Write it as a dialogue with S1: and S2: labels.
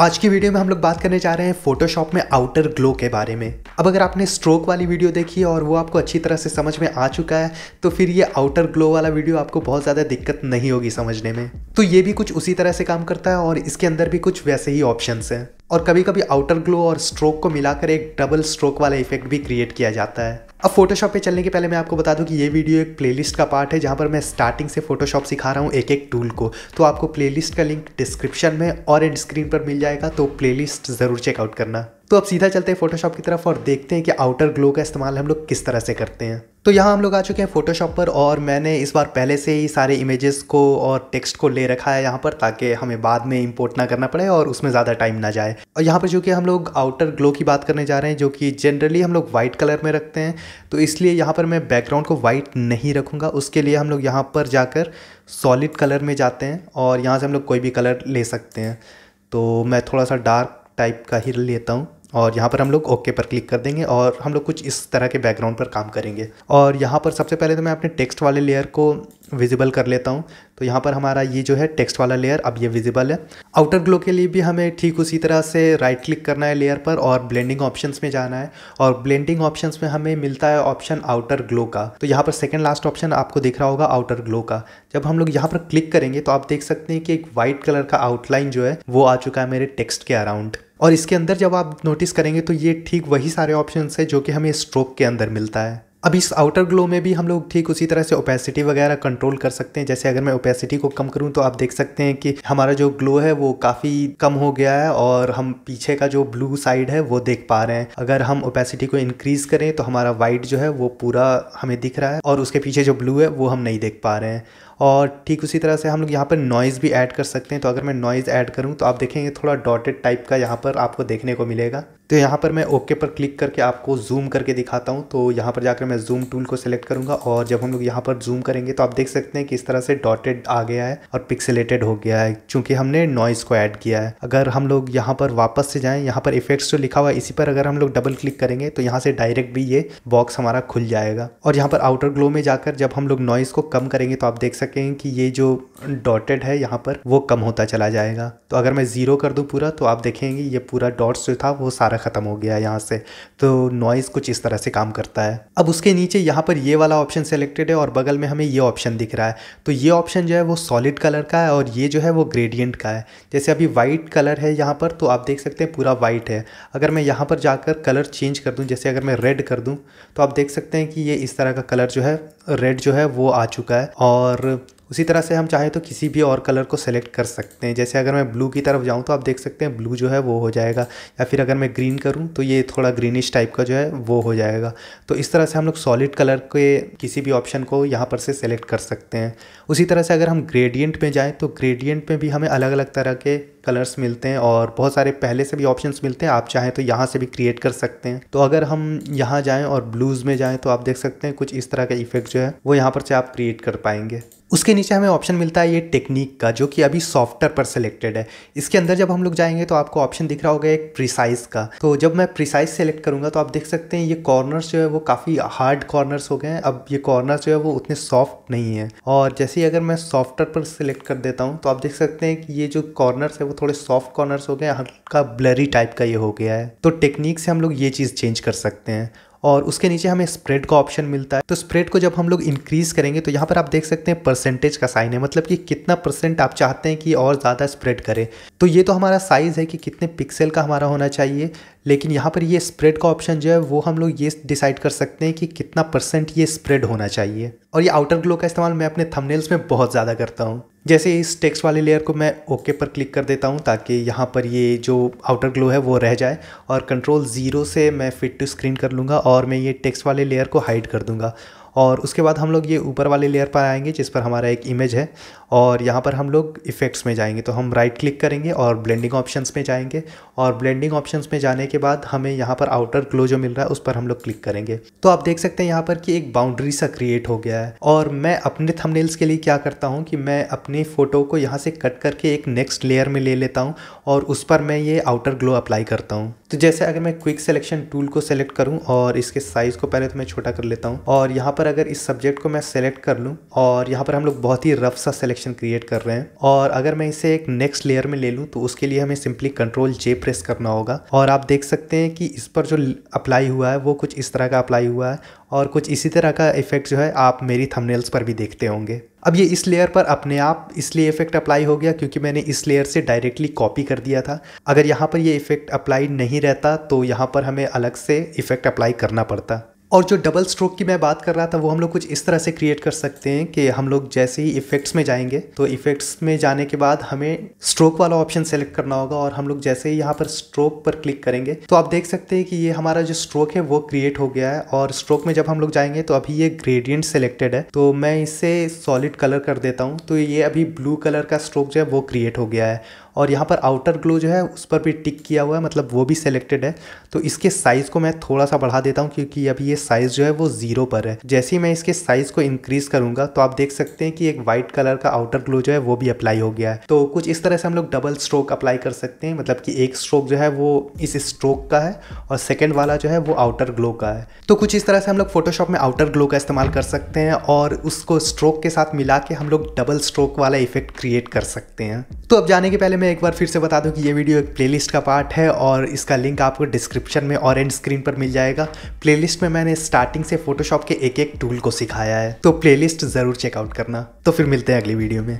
S1: आज की वीडियो में हम लोग बात करने जा रहे हैं फोटोशॉप में आउटर ग्लो के बारे में अब अगर आपने स्ट्रोक वाली वीडियो देखी है और वो आपको अच्छी तरह से समझ में आ चुका है तो फिर ये आउटर ग्लो वाला वीडियो आपको बहुत ज़्यादा दिक्कत नहीं होगी समझने में तो ये भी कुछ उसी तरह से काम करता है और इसके अंदर भी कुछ वैसे ही ऑप्शन हैं और कभी कभी आउटर ग्लो और स्ट्रोक को मिलाकर एक डबल स्ट्रोक वाला इफेक्ट भी क्रिएट किया जाता है अब फोटोशॉप पे चलने के पहले मैं आपको बता दूं कि ये वीडियो एक प्लेलिस्ट का पार्ट है जहाँ पर मैं स्टार्टिंग से फोटोशॉप सिखा रहा हूँ एक एक टूल को तो आपको प्लेलिस्ट का लिंक डिस्क्रिप्शन में और एंड स्क्रीन पर मिल जाएगा तो प्लेलिस्ट ज़रूर चेकआउट करना तो अब सीधा चलते हैं फोटोशॉप की तरफ और देखते हैं कि आउटर ग्लो का इस्तेमाल हम लोग किस तरह से करते हैं तो यहाँ हम लोग आ चुके हैं फोटोशॉप पर और मैंने इस बार पहले से ही सारे इमेजेस को और टेक्स्ट को ले रखा है यहाँ पर ताकि हमें बाद में इंपोर्ट ना करना पड़े और उसमें ज़्यादा टाइम ना जाए और यहाँ पर जो कि हम लोग आउटर ग्लो की बात करने जा रहे हैं जो कि जनरली हम लोग वाइट कलर में रखते हैं तो इसलिए यहाँ पर मैं बैकग्राउंड को वाइट नहीं रखूँगा उसके लिए हम लोग यहाँ पर जाकर सॉलिड कलर में जाते हैं और यहाँ से हम लोग कोई भी कलर ले सकते हैं तो मैं थोड़ा सा डार्क टाइप का ही लेता हूँ और यहाँ पर हम लोग ओके पर क्लिक कर देंगे और हम लोग कुछ इस तरह के बैकग्राउंड पर काम करेंगे और यहाँ पर सबसे पहले तो मैं अपने टेक्स्ट वाले लेयर को विजिबल कर लेता हूँ तो यहाँ पर हमारा ये जो है टेक्स्ट वाला लेयर अब ये विजिबल है आउटर ग्लो के लिए भी हमें ठीक उसी तरह से राइट क्लिक करना है लेयर पर और ब्लेंडिंग ऑप्शंस में जाना है और ब्लेंडिंग ऑप्शंस में हमें मिलता है ऑप्शन आउटर ग्लो का तो यहाँ पर सेकेंड लास्ट ऑप्शन आपको दिख रहा होगा आउटर ग्लो का जब हम लोग यहाँ पर क्लिक करेंगे तो आप देख सकते हैं कि एक वाइट कलर का आउटलाइन जो है वो आ चुका है मेरे टेक्स्ट के अराउंड और इसके अंदर जब आप नोटिस करेंगे तो ये ठीक वही सारे ऑप्शन है जो कि हमें स्ट्रोक के अंदर मिलता है अब इस आउटर ग्लो में भी हम लोग ठीक उसी तरह से ओपेसिटी वगैरह कंट्रोल कर सकते हैं जैसे अगर मैं ओपेसिटी को कम करूँ तो आप देख सकते हैं कि हमारा जो ग्लो है वो काफ़ी कम हो गया है और हम पीछे का जो ब्लू साइड है वो देख पा रहे हैं अगर हम ओपेसिटी को इंक्रीज़ करें तो हमारा वाइट जो है वो पूरा हमें दिख रहा है और उसके पीछे जो ब्लू है वो हम नहीं देख पा रहे हैं और ठीक उसी तरह से हम लोग यहाँ पर नॉइज़ भी ऐड कर सकते हैं तो अगर मैं नॉइज़ ऐड करूँ तो आप देखेंगे थोड़ा डॉटेड टाइप का यहाँ पर आपको देखने को मिलेगा तो यहाँ पर मैं ओके पर क्लिक करके आपको जूम करके दिखाता हूँ तो यहाँ पर जाकर मैं जूम टूल को सिलेक्ट करूँगा और जब हम लोग यहाँ पर जूम करेंगे तो आप देख सकते हैं कि इस तरह से डॉटेड आ गया है और पिक्सलेटेड हो गया है क्योंकि हमने नॉइज़ को ऐड किया है अगर हम लोग यहाँ पर वापस से जाएँ यहाँ पर इफेक्ट्स जो लिखा हुआ है इसी पर अगर हम लोग डबल क्लिक करेंगे तो यहाँ से डायरेक्ट भी ये बॉक्स हमारा खुल जाएगा और यहाँ पर आउटर ग्लो में जाकर जब हम लोग नॉइज़ को कम करेंगे तो आप देख सकते सकें कि ये जो डॉटेड है यहाँ पर वो कम होता चला जाएगा तो अगर मैं ज़ीरो कर दूँ पूरा तो आप देखेंगे ये पूरा डॉट्स जो था वो सारा ख़त्म हो गया यहाँ से तो नॉइज़ कुछ इस तरह से काम करता है अब उसके नीचे यहाँ पर ये वाला ऑप्शन सेलेक्टेड है और बगल में हमें ये ऑप्शन दिख रहा है तो ये ऑप्शन जो है वो सॉलिड कलर का है और ये जो है वो ग्रेडियंट का है जैसे अभी वाइट कलर है यहाँ पर तो आप देख सकते हैं पूरा वाइट है अगर मैं यहाँ पर जाकर कलर चेंज कर दूँ जैसे अगर मैं रेड कर दूँ तो आप देख सकते हैं कि ये इस तरह का कलर जो है रेड जो है वो आ चुका है और उसी तरह से हम चाहे तो किसी भी और कलर को सेलेक्ट कर सकते हैं जैसे अगर मैं ब्लू की तरफ जाऊँ तो आप देख सकते हैं ब्लू जो है वो हो जाएगा या फिर अगर मैं ग्रीन करूँ तो ये थोड़ा ग्रीनिश टाइप का जो है वो हो जाएगा तो इस तरह से हम लोग सॉलिड कलर के किसी भी ऑप्शन को यहाँ पर से सेलेक्ट कर सकते हैं उसी तरह से अगर हम ग्रेडियंट में जाएँ तो ग्रेडियंट में भी हमें अलग अलग तरह के कलर्स मिलते हैं और बहुत सारे पहले से भी ऑप्शंस मिलते हैं आप चाहें तो यहाँ से भी क्रिएट कर सकते हैं तो अगर हम यहाँ जाएँ और ब्लूज़ में जाएँ तो आप देख सकते हैं कुछ इस तरह का इफेक्ट जो है वो यहाँ पर से आप क्रिएट कर पाएंगे उसके नीचे हमें ऑप्शन मिलता है ये टेक्निक का जो कि अभी सॉफ्टवेयर पर सिलेक्टेड है इसके अंदर जब हम लोग जाएंगे तो आपको ऑप्शन दिख रहा होगा एक प्रिसाइज का तो जब मैं प्रिसाइज सेलेक्ट करूंगा तो आप देख सकते हैं ये कॉर्नर्स जो है वो काफ़ी हार्ड कॉर्नर्स हो गए हैं अब ये कॉर्नर्स जो है वो उतने सॉफ्ट नहीं है और जैसे ही अगर मैं सॉफ्टवेयर पर सिलेक्ट कर देता हूँ तो आप देख सकते हैं कि ये जो कॉर्नर्स है वो थोड़े सॉफ्ट कॉर्नर्स हो गए हल्का ब्लरी टाइप का ये हो गया है तो टेक्निक से हम लोग ये चीज़ चेंज कर सकते हैं और उसके नीचे हमें स्प्रेड का ऑप्शन मिलता है तो स्प्रेड को जब हम लोग इंक्रीज़ करेंगे तो यहाँ पर आप देख सकते हैं परसेंटेज का साइन है मतलब कि कितना परसेंट आप चाहते हैं कि और ज़्यादा स्प्रेड करें तो ये तो हमारा साइज़ है कि कितने पिक्सल का हमारा होना चाहिए लेकिन यहाँ पर ये स्प्रेड का ऑप्शन जो है वो हम लोग ये डिसाइड कर सकते हैं कि कितना परसेंट ये स्प्रेड होना चाहिए और ये आउटर ग्लो का इस्तेमाल मैं अपने थंबनेल्स में बहुत ज़्यादा करता हूँ जैसे इस टेक्स्ट वाले लेयर को मैं ओके पर क्लिक कर देता हूँ ताकि यहाँ पर ये जो आउटर ग्लो है वो रह जाए और कंट्रोल ज़ीरो से मैं फिट टू स्क्रीन कर लूँगा और मैं ये टेक्स्ट वाले लेयर को हाइड कर दूँगा और उसके बाद हम लोग ये ऊपर वाले लेयर पर आएंगे जिस पर हमारा एक इमेज है और यहाँ पर हम लोग इफ़ेक्ट्स में जाएंगे तो हम राइट क्लिक करेंगे और ब्लेंडिंग ऑप्शंस में जाएंगे और ब्लेंडिंग ऑप्शंस में जाने के बाद हमें यहाँ पर आउटर ग्लो जो मिल रहा है उस पर हम लोग क्लिक करेंगे तो आप देख सकते हैं यहाँ पर कि एक बाउंड्री सा क्रिएट हो गया है और मैं अपने थमनेल्स के लिए क्या करता हूँ कि मैं अपनी फ़ोटो को यहाँ से कट करके एक नेक्स्ट लेयर में ले लेता हूँ और उस पर मैं ये आउटर ग्लो अप्लाई करता हूँ तो जैसे अगर मैं क्विक सेलेक्शन टूल को सेलेक्ट करूँ और इसके साइज़ को पहले तो मैं छोटा कर लेता हूँ और यहाँ पर पर अगर इस सब्जेक्ट को मैं सेलेक्ट कर लूँ और यहाँ पर हम लोग बहुत ही रफ सा सिलेक्शन क्रिएट कर रहे हैं और अगर मैं इसे एक नेक्स्ट लेयर में ले लूँ तो उसके लिए हमें सिंपली कंट्रोल जे प्रेस करना होगा और आप देख सकते हैं कि इस पर जो अप्लाई हुआ है वो कुछ इस तरह का अप्लाई हुआ है और कुछ इसी तरह का इफेक्ट जो है आप मेरी थंबनेल्स पर भी देखते होंगे अब ये इस लेयर पर अपने आप इसलिए इफेक्ट अप्लाई हो गया क्योंकि मैंने इस लेयर से डायरेक्टली कॉपी कर दिया था अगर यहाँ पर ये इफेक्ट अप्लाई नहीं रहता तो यहाँ पर हमें अलग से इफेक्ट अप्लाई करना पड़ता और जो डबल स्ट्रोक की मैं बात कर रहा था वो हम लोग कुछ इस तरह से क्रिएट कर सकते हैं कि हम लोग जैसे ही इफेक्ट्स में जाएंगे तो इफेक्ट्स में जाने के बाद हमें स्ट्रोक वाला ऑप्शन सेलेक्ट करना होगा और हम लोग जैसे ही यहाँ पर स्ट्रोक पर क्लिक करेंगे तो आप देख सकते हैं कि ये हमारा जो स्ट्रोक है वो क्रिएट हो गया है और स्ट्रोक में जब हम लोग जाएंगे तो अभी ये ग्रेडियंट सेलेक्टेड है तो मैं इसे सॉलिड कलर कर देता हूँ तो ये अभी ब्लू कलर का स्ट्रोक जो है वो क्रिएट हो गया है और यहाँ पर आउटर ग्लो जो है उस पर भी टिक किया हुआ है मतलब वो भी सेलेक्टेड है तो इसके साइज़ को मैं थोड़ा सा बढ़ा देता हूँ क्योंकि अभी ये साइज़ जो है वो ज़ीरो पर है जैसे ही मैं इसके साइज़ को इंक्रीज़ करूँगा तो आप देख सकते हैं कि एक वाइट कलर का आउटर ग्लो जो है वो भी अप्लाई हो गया है तो कुछ इस तरह से हम लोग डबल स्ट्रोक अप्लाई कर सकते हैं मतलब कि एक स्ट्रोक जो है वो इस स्ट्रोक का है और सेकेंड वाला जो है वो आउटर ग्लो का है तो कुछ इस तरह से हम लोग फोटोशॉप में आउटर ग्लो का इस्तेमाल कर सकते हैं और उसको स्ट्रोक के साथ मिला के हम लोग डबल स्ट्रोक वाला इफेक्ट क्रिएट कर सकते हैं तो अब जाने के पहले मैं एक बार फिर से बता दूं कि ये वीडियो एक प्लेलिस्ट का पार्ट है और इसका लिंक आपको डिस्क्रिप्शन में और एंड स्क्रीन पर मिल जाएगा प्लेलिस्ट में मैंने स्टार्टिंग से फोटोशॉप के एक एक टूल को सिखाया है तो प्लेलिस्ट ज़रूर चेकआउट करना तो फिर मिलते हैं अगली वीडियो में